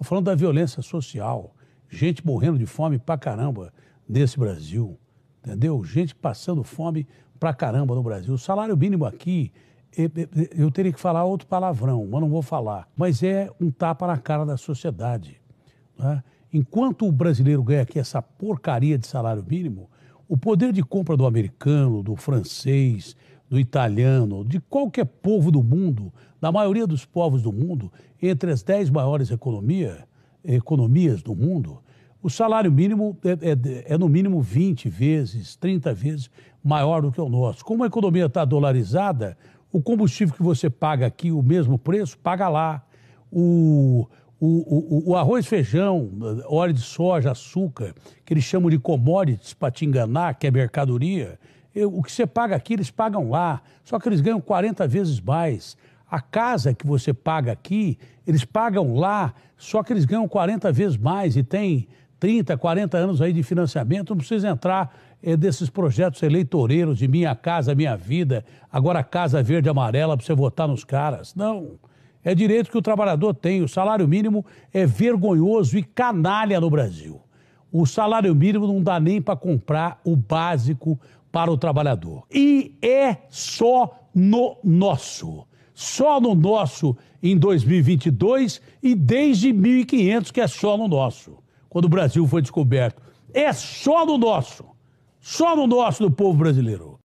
Estou falando da violência social, gente morrendo de fome pra caramba nesse Brasil, entendeu? Gente passando fome pra caramba no Brasil. O salário mínimo aqui, é, é, é, eu teria que falar outro palavrão, mas não vou falar. Mas é um tapa na cara da sociedade. Né? Enquanto o brasileiro ganha aqui essa porcaria de salário mínimo, o poder de compra do americano, do francês, do italiano, de qualquer povo do mundo, da maioria dos povos do mundo, entre as dez maiores economia, economias do mundo, o salário mínimo é, é, é, no mínimo 20 vezes, 30 vezes maior do que o nosso. Como a economia está dolarizada, o combustível que você paga aqui, o mesmo preço, paga lá. O, o, o, o arroz, feijão, óleo de soja, açúcar, que eles chamam de commodities para te enganar, que é mercadoria, eu, o que você paga aqui, eles pagam lá. Só que eles ganham 40 vezes mais. A casa que você paga aqui, eles pagam lá, só que eles ganham 40 vezes mais e tem 30, 40 anos aí de financiamento, não precisa entrar é, desses projetos eleitoreiros de Minha Casa Minha Vida, agora Casa Verde Amarela para você votar nos caras. Não. É direito que o trabalhador tem. O salário mínimo é vergonhoso e canalha no Brasil. O salário mínimo não dá nem para comprar o básico para o trabalhador. E é só no nosso. Só no nosso em 2022 e desde 1500 que é só no nosso. Quando o Brasil foi descoberto, é só no nosso. Só no nosso do povo brasileiro.